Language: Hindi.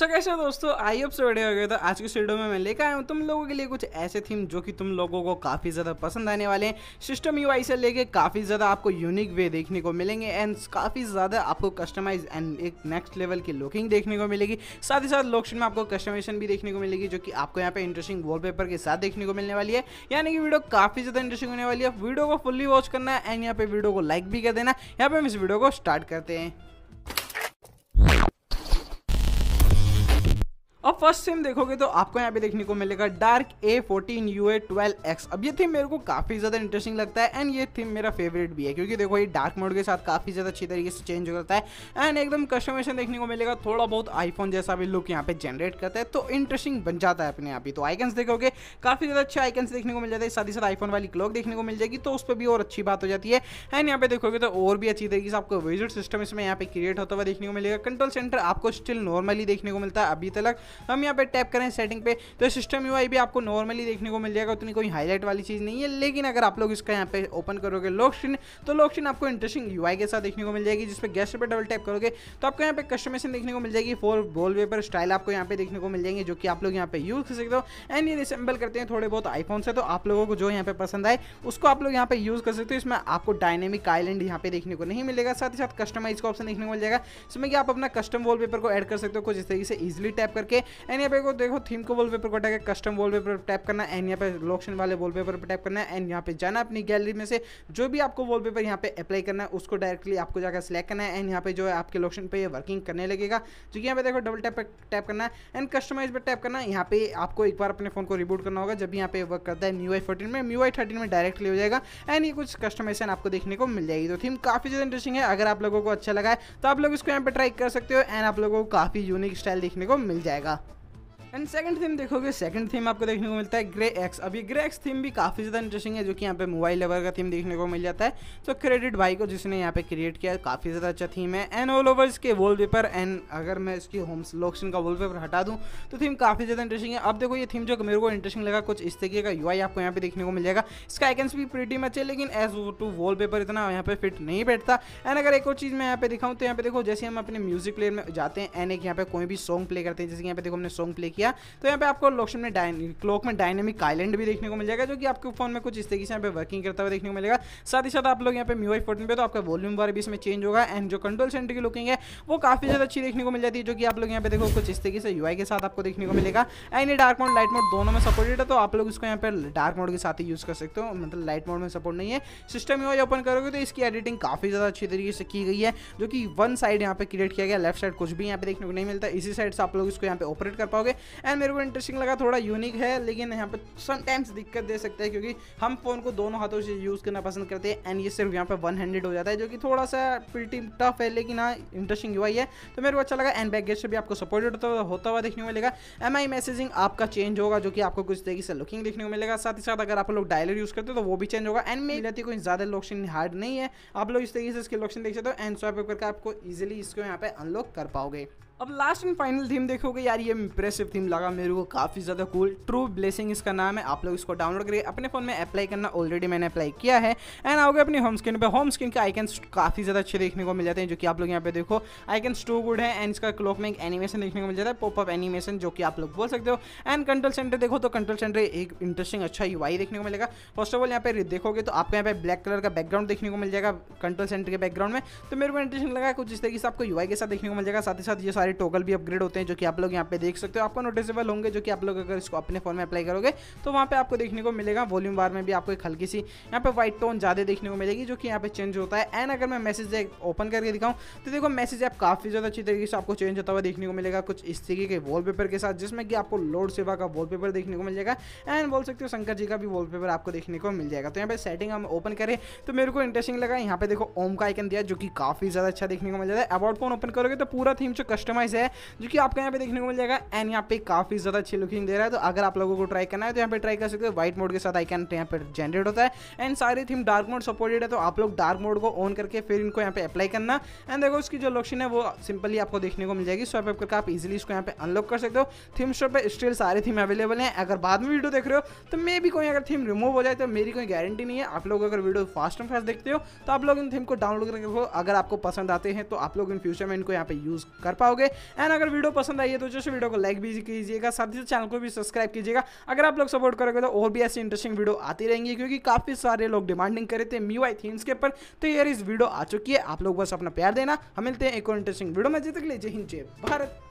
सो कैसे तो दोस्तों आई अब से बड़े हो गए तो आज की वीडियो में मैं लेकर आया हूँ तुम लोगों के लिए कुछ ऐसे थीम जो कि तुम लोगों को काफ़ी ज़्यादा पसंद आने वाले हैं सिस्टम यू से लेके काफ़ी ज़्यादा आपको यूनिक वे देखने को मिलेंगे एंड काफ़ी ज़्यादा आपको कस्टमाइज एंड एक नेक्स्ट लेवल की लुकिंग देखने को मिलेगी साथ ही साथ लोकशन में आपको कस्टमाइजेशन भी देखने को मिलेगी जो कि आपको यहाँ पे इंटरेस्टिंग वॉल के साथ देखने को मिलने वाली है यानी कि वीडियो काफ़ी ज़्यादा इंटरेस्टिंग होने वाली है वीडियो को फुल्ली वॉच करना एंड यहाँ पर वीडियो को लाइक भी कर देना यहाँ पर हम इस वीडियो को स्टार्ट करते हैं अब फर्स्ट सिम देखोगे तो आपको यहाँ पे देखने को मिलेगा dark A fourteen U A twelve X अब ये थीम मेरे को काफ़ी ज़्यादा इंटरेस्टिंग लगता है एंड ये थीम मेरा फेवरेट भी है क्योंकि देखो ये डार्क मोड के साथ काफ़ी ज़्यादा अच्छी तरीके से चेंज हो जाता है एंड एकदम कस्टमेशन देखने को मिलेगा थोड़ा बहुत आईफोन जैसा भी लुक यहाँ पे जनरेट करता है तो इंटरेस्टिंग बन जाता है अपने आप ही तो आइकन्स देखोगे काफ़ी ज़्यादा अच्छे आइकन्स देखने को मिल जाते हैं साथ ही साथ आईफोन वाली क्लॉक देखने को मिल जाएगी तो उस पर भी और अच्छी बात हो जाती है एंड यहाँ पे देखोगे तो और भी अच्छी तरीके से आपको विजिट सिस्टम इसमें यहाँ पे क्रिएट होता हुआ देखने को मिलेगा कंट्रोल सेंटर आपको स्टिल नॉर्मली देखने को मिलता है अभी तक हम यहाँ पे टैप करें सेटिंग पे तो सिस्टम यू भी आपको नॉर्मली देखने को मिल जाएगा उतनी कोई हाईलाइट वाली चीज़ नहीं है लेकिन अगर आप लोग इसका यहाँ पे ओपन करोगे लॉक स्क्रीन तो लॉक स्क्रीन आपको इंटरेस्टिंग यू के साथ देखने को मिल जाएगी पर गेस्ट पर डबल टैप करोगे तो आपको यहाँ पे कस्टमेशन देखने को मिल जाएगी फोर पेपर स्टाइल आपको यहाँ पे देखने को मिल जाएंगे जो कि आप लोग यहाँ पे यूज़ कर सकते हो एंड ये डिसम्बल करते हैं थोड़े बहुत आईफोन से तो आप लोगों को जो यहाँ पे पसंद आए उसको आप लोग यहाँ पे यूज़ कर सकते हो इसमें आपको डायनेमिक आइलैंड यहाँ पे देखने को नहीं मिलेगा साथ ही साथ कस्टमाइज का ऑप्शन देखने को मिल जाएगा इसमें कि आप अपना कस्टम वॉलपेपर को ऐड कर सकते हो कुछ इस तरीके से इजिली टैप करके एंड यहाँ पे को देखो थीम को वॉलपेपर को टाइप कस्टम वॉलपेपर टैप करना एंड यहाँ पे लोकेशन वाले वॉलपेपर पर टैप करना एंड यहाँ पे जाना अपनी गैलरी में से जो भी आपको वॉलपेपर यहाँ पे अप्लाई करना है उसको डायरेक्टली आपको जाकर सिलेक्ट करना है एंड यहाँ पे जो है आपके लोकेशन पे वर्किंग करने लगेगा जो तो कि यहाँ पे देखो डबल टैप टैप करना है एंड कस्टमाइज पर टैप करना है यहाँ पे आपको एक बार अपने फोन को रिबूट करना होगा जब यहाँ पे वर्क करता है न्यू आई फोर्टीन में न्यू आई थर्टीन में डायरेक्टली हो जाएगा एंड ये कुछ कस्टमाइजेशन आपको देखने को मिल जाएगी तो थीम काफ़ी ज़्यादा इंटरेस्टिंग है अगर आप लोगों को अच्छा लगा है तो आप लोग इसको यहाँ पे ट्राई कर सकते हो एंड आप लोगों को काफ़ी यूनिक स्टाइल देखने को मिल जाएगा Yeah. एंड सेकंड थीम देखोगे सेकंड थीम आपको देखने को मिलता है ग्रे एक्स अभी ग्रे एक्स थीम भी काफ़ी ज़्यादा इंटरेस्टिंग है जो कि यहाँ पे मोबाइल लेवल का थीम देखने को मिल जाता है तो क्रेडिट भाई को जिसने यहाँ पे क्रिएट किया है काफ़ी ज़्यादा अच्छा थीम है एंड ऑल ओवर इसके पेपर एंड अगर मैं इसकी होम लोक्शन का पेपर हटा दूँ तो थीम काफ़ी ज़्यादा इंटरेस्टिंग है अब देखो ये थीम जो मेरे को इंटरेस्टिंग लगा कुछ इस तरीके का यू आपको यहाँ पे देखने को मिल जाएगा इसका आइकन्स भी प्रीटी मच है लेकिन एज टू वॉल इतना यहाँ पे फिट नहीं बैठता एंड अगर एक और चीज़ मैं यहाँ पे दिखाऊँ तो यहाँ पे देखो जैसे हम अपने म्यूजिक प्लेयर में जाते हैं एंड एक यहाँ पे कोई भी सॉन्ग प्ले करते हैं जैसे यहाँ पे देखो हमने सॉन्ग प्ले किया किया तो यहाँ पे आपको लोशन में क्लोक में डायनेमिक आइलैंड भी देखने को मिल जाएगा जो कि आपके फोन में कुछ इस तरीके से यहाँ पे वर्किंग करता हुआ देखने को मिलेगा साथ ही साथ आप लोग यहाँ पे म्यूआई फोर्टीन पे तो आपका वॉल्यूम बार भी इसमें चेंज होगा एंड जो कंट्रोल सेंटर की लुकिंग है वो काफी ज्यादा अच्छी देखने को मिल जाती है जो कि आप लोग यहाँ पे देखो कुछ इस तरीके से यूआई के साथ आपको देखने को मिलेगा and dark mode light mode दोनों में सपोर्टेड है तो आप लोग इसको यहाँ पे डार्क मोड के साथ ही यूज कर सकते हो मतलब लाइट मोड में सपोर्ट नहीं है सिस्टम यूआई ओपन करोगे तो इसकी एडिटिंग काफी ज्यादा अच्छी तरीके से की गई है जो कि वन साइड यहाँ पे क्रिएट किया गया लेफ्ट साइड कुछ भी यहाँ पे देखने को नहीं मिलता इसी साइड से आप लोग इसको यहाँ पे ऑपरेट कर पाओगे एंड मेरे को इंटरेस्टिंग लगा थोड़ा यूनिक है लेकिन यहाँ पर समटाइम्स दिक्कत दे सकते हैं क्योंकि हम फ़ोन को दोनों हाथों से यूज़ करना पसंद करते हैं एंड ये सिर्फ यहाँ पर वन हैंडेड हो जाता है जो कि थोड़ा सा प्रिटी टफ है लेकिन हाँ इंटरेस्टिंग यू है तो मेरे को अच्छा लगा एंड बैक गेस्ट से भी आपको सपोर्टेड होता हुआ देखने को मिलेगा एम आई मैसेजिंग आपका चेंज होगा जो कि आपको कुछ तरीके से लुकिंग देखने को मिलेगा साथ ही साथ अगर आप लोग डायलर यूज़ करते हो तो वो भी चेंज होगा एंड मेरी रहती कोई ज़्यादा लोकशन हार्ड नहीं है आप लोग इस तरीके से इसके लोकेशन देख सकते हो एंड स्वाइप करके आपको ईजिली इसको यहाँ पे अनलॉक कर पाओगे अब लास्ट एंड फाइनल थीम देखोगे यार ये इंप्रेसिव थीम लगा मेरे को काफ़ी ज़्यादा कूल ट्रू ब्लेसिंग इसका नाम है आप लोग इसको डाउनलोड करिए अपने फ़ोन में अप्लाई करना ऑलरेडी मैंने अप्लाई किया है एंड आओगे अपनी होम स्क्रीन पे होम स्क्रीन के आइकन काफ़ी ज़्यादा अच्छे देखने को मिल जाते हैं जो कि आप लोग यहाँ पे देखो आइकन टू गुड है एंड इसका क्लॉक में एक एनिमेशन देखने को मिल जाता है पॉपअप एनिमेशन जो कि आप लोग बोल सकते हो एंड कंट्रोल सेंटर देखो तो कंट्रोल सेंटर एक इंटरेस्टिंग अच्छा यू देखने को मिलेगा फर्स्ट ऑफ ऑल यहाँ पे देखोगे तो आपको यहाँ पे ब्लैक कलर का बैकग्राउंड देखने को मिल जाएगा कंट्रोल सेंटर के बैकग्राउंड में तो मेरे को इंटरेस्टिंग लगा कुछ इस तरीके से आपको यू के साथ देखने को मिल जाएगा साथ ही साथ ये सारे सारे टोकल भी अपग्रेड होते हैं जो कि आप लोग यहाँ पे देख सकते हो आपको नोटिसेबल होंगे जो कि आप लोग अगर इसको अपने फोन में अप्लाई करोगे तो वहाँ पे आपको देखने को मिलेगा वॉल्यूम बार में भी आपको एक हल्की सी यहाँ पे व्हाइट टोन ज़्यादा देखने को मिलेगी जो कि यहाँ पे चेंज होता है एंड अगर मैं मैसेज ओपन करके दिखाऊँ तो देखो मैसेज ऐप काफ़ी ज़्यादा अच्छी तरीके से आपको चेंज होता हुआ देखने को मिलेगा कुछ इस तरीके के वॉल के साथ जिसमें कि आपको लोड सेवा का वॉल देखने को मिल जाएगा एंड बोल सकते हो शंकर जी का भी वॉल आपको देखने को मिल जाएगा तो यहाँ पे सेटिंग हम ओपन करें तो मेरे को इंटरेस्टिंग लगा यहाँ पे देखो ओम का आइकन दिया जो कि काफ़ी ज़्यादा अच्छा देखने को मिल जाता है अबाउट फोन ओपन करोगे तो पूरा थीम जो कस्टमाइज कस्टमाइज है जो कि आपको यहाँ पे देखने को मिल जाएगा एंड यहाँ पे काफी ज्यादा अच्छी लुकिंग दे रहा है तो अगर आप लोगों को ट्राई करना है तो यहाँ पे ट्राई कर सकते हो व्हाइट मोड के साथ आइकन यहाँ पर जनरेट होता है एंड सारी थीम डार्क मोड सपोर्टेड है तो आप लोग डार्क मोड को ऑन करके फिर इनको यहाँ पे अप्लाई करना एंड देखो इसकी जो लोकेशन है वो सिंपली आपको देखने को मिल जाएगी स्वाइप अप करके आप इजिली इसको यहाँ पे अनलॉक कर सकते हो थीम शॉप पर स्टिल सारी थीम अवेलेबल है अगर बाद में वीडियो देख रहे हो तो मे भी कोई अगर थीम रिमूव हो जाए तो मेरी कोई गारंटी नहीं है आप लोग अगर वीडियो फास्ट एंड फास्ट देखते हो तो आप लोग इन थीम को डाउनलोड करके अगर आपको पसंद आते हैं तो आप लोग इन फ्यूचर में इनको यहाँ पे यूज़ कर पाओगे लोगे एंड अगर वीडियो पसंद आई है तो जस्ट वीडियो को लाइक भी कीजिएगा साथ ही साथ चैनल को भी सब्सक्राइब कीजिएगा अगर आप लोग सपोर्ट करोगे तो और भी ऐसी इंटरेस्टिंग वीडियो आती रहेंगी क्योंकि काफ़ी सारे लोग डिमांडिंग करे थे मी वाई थीम्स के ऊपर तो यार इस वीडियो आ चुकी है आप लोग बस अपना प्यार देना हम मिलते हैं एक और इंटरेस्टिंग वीडियो में जब तक ले जय हिंद जय भारत